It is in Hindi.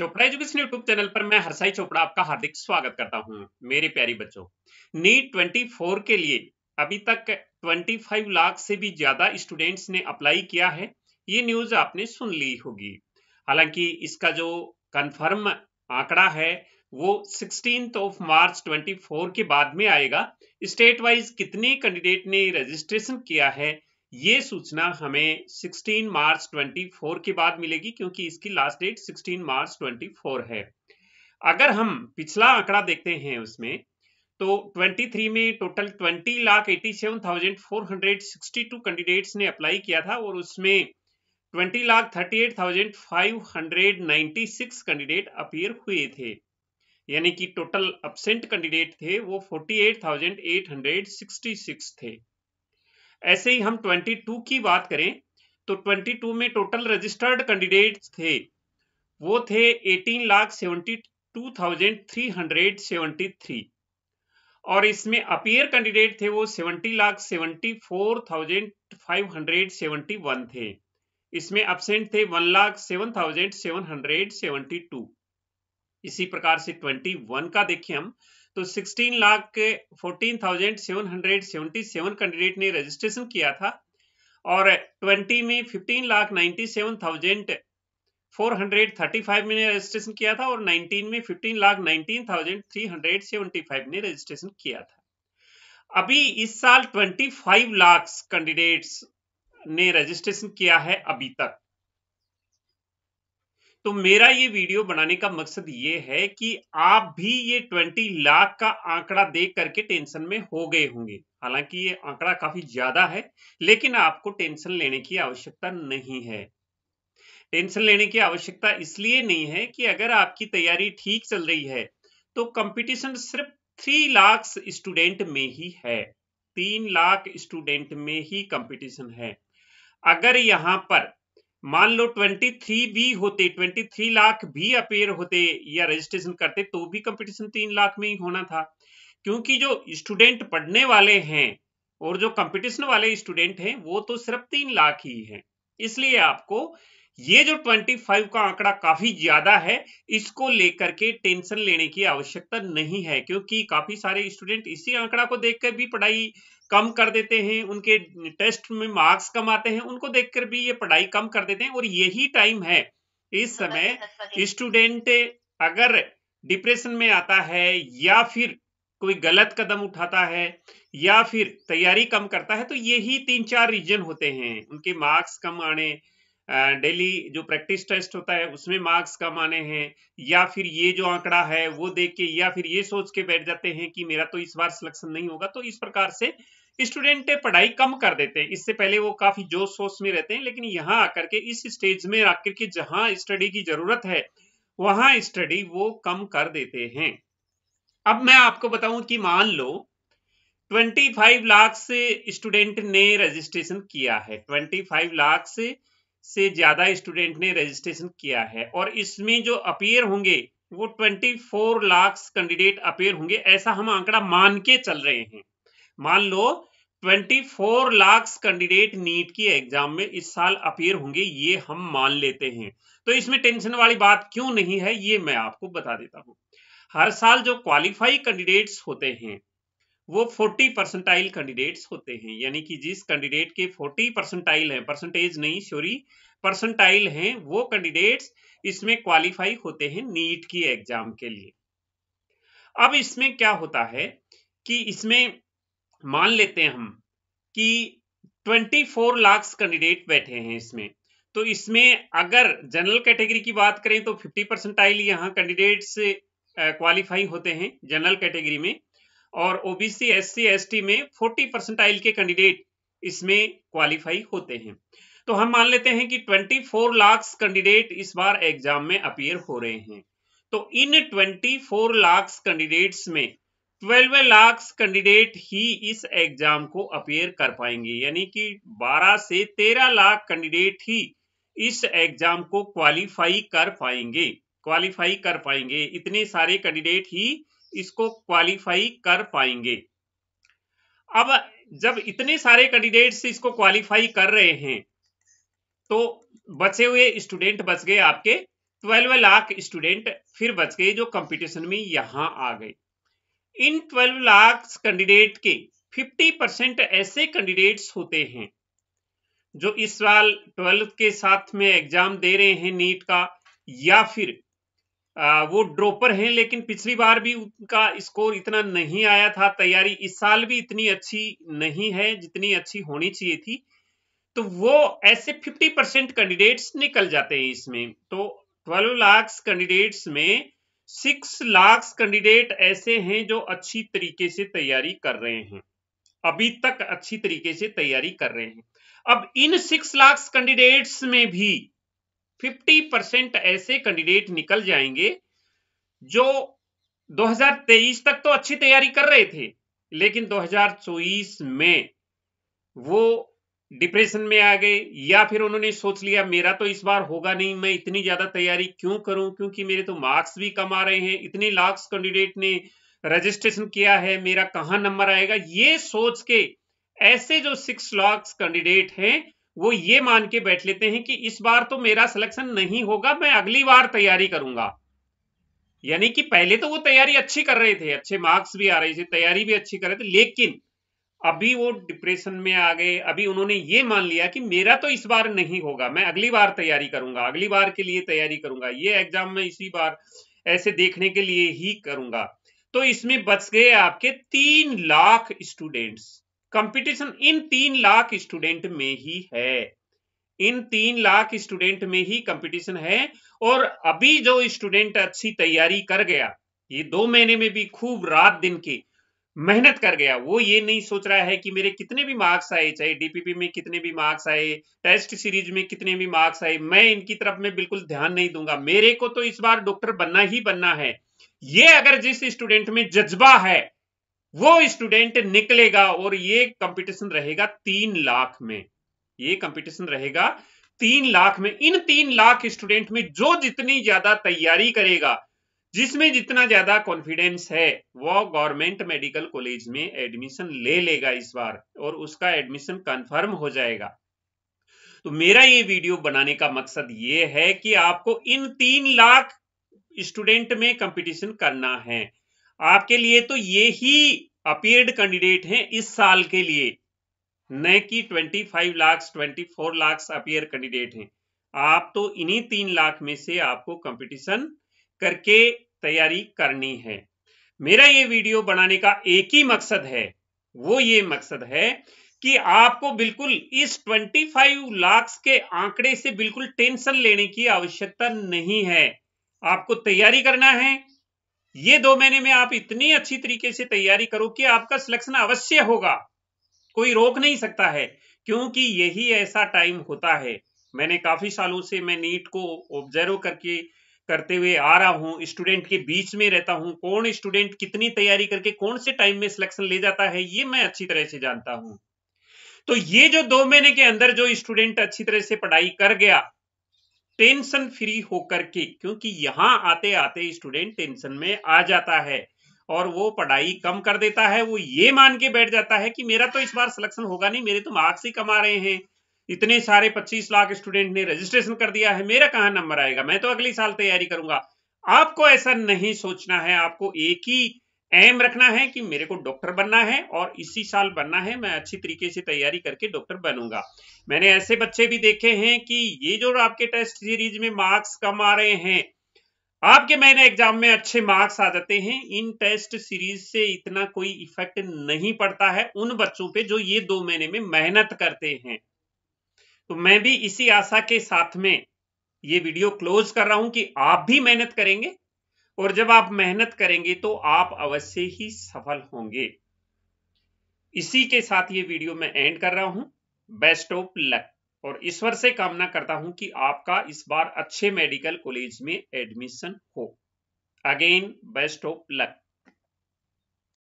चोपड़ा एजुकेशन यूट्यूब चैनल पर मैं हरसाई चोपड़ा आपका हार्दिक स्वागत करता हूं मेरे प्यारी बच्चों नीट 24 के लिए अभी तक 25 लाख से भी ज्यादा स्टूडेंट्स ने अप्लाई किया है ये न्यूज आपने सुन ली होगी हालांकि इसका जो कंफर्म आंकड़ा है वो सिक्सटीन ऑफ मार्च 24 के बाद में आएगा स्टेट वाइज कितने कैंडिडेट ने रजिस्ट्रेशन किया है ये सूचना हमें 16 मार्च 24 के बाद मिलेगी क्योंकि इसकी लास्ट डेट 16 मार्च 24 है अगर हम पिछला आंकड़ा देखते हैं उसमें तो 23 में total 20 lakh eighty seven thousand four hundred sixty two candidates ने अप्लाई किया था और उसमें twenty lakh thirty eight thousand five hundred ninety six candidate appear हुए थे यानी कि टोटल अपसेंट कैंडिडेट थे वो forty eight thousand eight hundred sixty six थे ऐसे ही हम 22 की बात करें तो 22 में टोटल रजिस्टर्ड कैंडिडेट्स थे वो थे eighteen lakh seventy two thousand three hundred seventy three और इसमें अपियर कैंडिडेट थे वो seventy lakh seventy four thousand five hundred seventy one थे इसमें अपसेंट थे one lakh seven thousand seven hundred seventy two इसी प्रकार से ट्वेंटी वन का देखिए हम तो 16 लाख के 14,777 कैंडिडेट ने रजिस्ट्रेशन किया था और 20 में 15 लाख 97,435 में रजिस्ट्रेशन किया था और 19 में 15 लाख 19,375 ने रजिस्ट्रेशन किया था अभी इस साल 25 लाख कैंडिडेट्स ने रजिस्ट्रेशन किया है अभी तक तो मेरा ये वीडियो बनाने का मकसद ये है कि आप भी ये 20 लाख का आंकड़ा देख करके टेंशन में हो गए होंगे हालांकि ये आंकड़ा काफी ज्यादा है लेकिन आपको टेंशन लेने की आवश्यकता नहीं है टेंशन लेने की आवश्यकता इसलिए नहीं है कि अगर आपकी तैयारी ठीक चल रही है तो कंपटीशन सिर्फ थ्री लाख स्टूडेंट में ही है तीन लाख स्टूडेंट में ही कंपटीशन है अगर यहां पर मान लो 23 भी होते 23 लाख भी अपेयर होते या रजिस्ट्रेशन करते तो भी कंपटीशन तीन लाख में ही होना था क्योंकि जो स्टूडेंट पढ़ने वाले हैं और जो कंपटीशन वाले स्टूडेंट हैं वो तो सिर्फ तीन लाख ही हैं इसलिए आपको ये जो 25 का आंकड़ा काफी ज्यादा है इसको लेकर के टेंशन लेने की आवश्यकता नहीं है क्योंकि काफी सारे स्टूडेंट इसी आंकड़ा को देख भी पढ़ाई कम कर देते हैं उनके टेस्ट में मार्क्स कम आते हैं उनको देखकर भी ये पढ़ाई कम कर देते हैं और यही टाइम है इस समय स्टूडेंट अगर डिप्रेशन में आता है या फिर कोई गलत कदम उठाता है या फिर तैयारी कम करता है तो यही तीन चार रीजन होते हैं उनके मार्क्स कम आने डेली जो प्रैक्टिस टेस्ट होता है उसमें मार्क्स कम आने हैं या फिर ये जो आंकड़ा है वो देख के या फिर ये सोच के बैठ जाते हैं कि मेरा तो इस बार सिलेक्शन नहीं होगा तो इस प्रकार से स्टूडेंट पढ़ाई कम कर देते हैं इससे पहले वो काफी जोश शोश में रहते हैं लेकिन यहाँ आकर के इस स्टेज में आकर के जहां स्टडी की जरूरत है वहां स्टडी वो कम कर देते हैं अब मैं आपको बताऊं कि मान लो 25 लाख से स्टूडेंट ने रजिस्ट्रेशन किया है 25 लाख से से ज्यादा स्टूडेंट ने रजिस्ट्रेशन किया है और इसमें जो अपेयर होंगे वो 24 लाख कैंडिडेट अपेयर होंगे ऐसा हम आंकड़ा मान के चल रहे हैं मान लो 24 लाख कैंडिडेट नीट की एग्जाम में इस साल अपीयर होंगे ये हम मान लेते हैं तो इसमें टेंशन वाली बात क्यों नहीं है ये मैं आपको बता देता हूं हर साल जो क्वालिफाई कैंडिडेट्स होते हैं वो 40 परसेंटाइल कैंडिडेट्स होते हैं यानी कि जिस कैंडिडेट के 40 परसेंटाइल है परसेंटेज नहीं सॉरी परसेंटाइल है वो कैंडिडेट्स इसमें क्वालिफाई होते हैं नीट की एग्जाम के लिए अब इसमें क्या होता है कि इसमें मान लेते हैं हम कि 24 लाख कैंडिडेट बैठे हैं इसमें तो इसमें अगर जनरल कैटेगरी की बात करें तो 50 परसेंटाइल यहाँ कैंडिडेट्स क्वालिफाई होते हैं जनरल कैटेगरी में और ओबीसी एससी एसटी में 40 परसेंटाइल के कैंडिडेट इसमें क्वालिफाई होते हैं तो हम मान लेते हैं कि 24 लाख कैंडिडेट इस बार एग्जाम में अपियर हो रहे हैं तो इन 24 लाख कैंडिडेट्स में ट्वेल्व लाख कैंडिडेट ही इस एग्जाम को अपेयर कर पाएंगे यानी कि 12 से 13 लाख कैंडिडेट ही इस एग्जाम को क्वालिफाई कर पाएंगे क्वालिफाई कर पाएंगे इतने सारे कैंडिडेट ही इसको क्वालिफाई कर पाएंगे अब जब इतने सारे कैंडिडेट्स इसको क्वालिफाई कर रहे हैं तो बचे हुए स्टूडेंट बच गए आपके 12 लाख स्टूडेंट फिर बच गए जो कंपटीशन में यहां आ गए इन 12 लाख कैंडिडेट के 50 परसेंट ऐसे कैंडिडेट्स होते हैं जो इस साल ट्वेल्थ के साथ में एग्जाम दे रहे हैं नीट का या फिर आ, वो ड्रॉपर हैं लेकिन पिछली बार भी उनका स्कोर इतना नहीं आया था तैयारी इस साल भी इतनी अच्छी नहीं है जितनी अच्छी होनी चाहिए थी तो वो ऐसे 50 परसेंट कैंडिडेट्स निकल जाते हैं इसमें तो 12 लाख कैंडिडेट्स में सिक्स लाख कैंडिडेट ऐसे हैं जो अच्छी तरीके से तैयारी कर रहे हैं अभी तक अच्छी तरीके से तैयारी कर रहे हैं अब इन सिक्स लाख कैंडिडेट्स में भी 50 परसेंट ऐसे कैंडिडेट निकल जाएंगे जो 2023 तक तो अच्छी तैयारी कर रहे थे लेकिन 2024 में वो डिप्रेशन में आ गए या फिर उन्होंने सोच लिया मेरा तो इस बार होगा नहीं मैं इतनी ज्यादा तैयारी क्यों करूं क्योंकि मेरे तो मार्क्स भी कम आ रहे हैं इतने लाख कैंडिडेट ने रजिस्ट्रेशन किया है मेरा कहां नंबर आएगा ये सोच के ऐसे जो सिक्स लाख कैंडिडेट हैं वो ये मान के बैठ लेते हैं कि इस बार तो मेरा सिलेक्शन नहीं होगा मैं अगली बार तैयारी करूंगा यानी कि पहले तो वो तैयारी अच्छी कर रहे थे अच्छे मार्क्स भी आ रहे थे तैयारी भी अच्छी कर रहे थे लेकिन अभी वो डिप्रेशन में आ गए अभी उन्होंने ये मान लिया कि मेरा तो इस बार नहीं होगा मैं अगली बार तैयारी करूंगा अगली बार के लिए तैयारी करूंगा ये एग्जाम में इसी बार ऐसे देखने के लिए ही करूंगा तो इसमें बच गए आपके तीन लाख स्टूडेंट्स कंपटीशन इन तीन लाख स्टूडेंट में ही है इन तीन लाख स्टूडेंट में ही कंपटीशन है और अभी जो स्टूडेंट अच्छी तैयारी कर गया ये दो महीने में भी खूब रात दिन की मेहनत कर गया वो ये नहीं सोच रहा है कि मेरे कितने भी मार्क्स आए चाहे डीपीपी में कितने भी मार्क्स आए टेस्ट सीरीज में कितने भी मार्क्स आए मैं इनकी तरफ में बिल्कुल ध्यान नहीं दूंगा मेरे को तो इस बार डॉक्टर बनना ही बनना है ये अगर जिस स्टूडेंट में जज्बा है वो स्टूडेंट निकलेगा और ये कंपटीशन रहेगा तीन लाख में ये कंपटीशन रहेगा तीन लाख में इन तीन लाख स्टूडेंट में जो जितनी ज्यादा तैयारी करेगा जिसमें जितना ज्यादा कॉन्फिडेंस है वो गवर्नमेंट मेडिकल कॉलेज में एडमिशन ले लेगा इस बार और उसका एडमिशन कंफर्म हो जाएगा तो मेरा ये वीडियो बनाने का मकसद ये है कि आपको इन तीन लाख स्टूडेंट में कंपटीशन करना है आपके लिए तो ये ही अपीयर्ड कैंडिडेट हैं इस साल के लिए न कि 25 लाख 24 लाख अपीयर कैंडिडेट हैं आप तो इन्हीं तीन लाख में से आपको कंपटीशन करके तैयारी करनी है मेरा ये वीडियो बनाने का एक ही मकसद है वो ये मकसद है कि आपको बिल्कुल इस 25 लाख के आंकड़े से बिल्कुल टेंशन लेने की आवश्यकता नहीं है आपको तैयारी करना है ये दो महीने में आप इतनी अच्छी तरीके से तैयारी करो कि आपका सिलेक्शन अवश्य होगा कोई रोक नहीं सकता है क्योंकि यही ऐसा टाइम होता है मैंने काफी सालों से मैं नीट को ऑब्जर्व करके करते हुए आ रहा हूँ स्टूडेंट के बीच में रहता हूँ कौन स्टूडेंट कितनी तैयारी करके कौन से टाइम में सिलेक्शन ले जाता है ये मैं अच्छी तरह से जानता हूँ तो ये जो दो महीने के अंदर जो स्टूडेंट अच्छी तरह से पढ़ाई कर गया टेंशन फ्री होकर के क्योंकि यहां आते आते स्टूडेंट टेंशन में आ जाता है और वो पढ़ाई कम कर देता है वो ये मान के बैठ जाता है कि मेरा तो इस बार सिलेक्शन होगा नहीं मेरे तो मार्क्स ही कम आ रहे हैं इतने सारे 25 लाख स्टूडेंट ने रजिस्ट्रेशन कर दिया है मेरा कहाँ नंबर आएगा मैं तो अगले साल तैयारी करूंगा आपको ऐसा नहीं सोचना है आपको एक ही एम रखना है कि मेरे को डॉक्टर बनना है और इसी साल बनना है मैं अच्छी तरीके से तैयारी करके डॉक्टर बनूंगा मैंने ऐसे बच्चे भी देखे हैं कि ये जो आपके टेस्ट सीरीज में मार्क्स कम आ रहे हैं आपके मैंने एग्जाम में अच्छे मार्क्स आ जाते हैं इन टेस्ट सीरीज से इतना कोई इफेक्ट नहीं पड़ता है उन बच्चों पे जो ये दो महीने में मेहनत करते हैं तो मैं भी इसी आशा के साथ में ये वीडियो क्लोज कर रहा हूं कि आप भी मेहनत करेंगे और जब आप मेहनत करेंगे तो आप अवश्य ही सफल होंगे इसी के साथ ये वीडियो मैं एंड कर रहा हूं बेस्ट ऑफ लक और ईश्वर से कामना करता हूं कि आपका इस बार अच्छे मेडिकल कॉलेज में एडमिशन हो अगेन बेस्ट ऑफ लक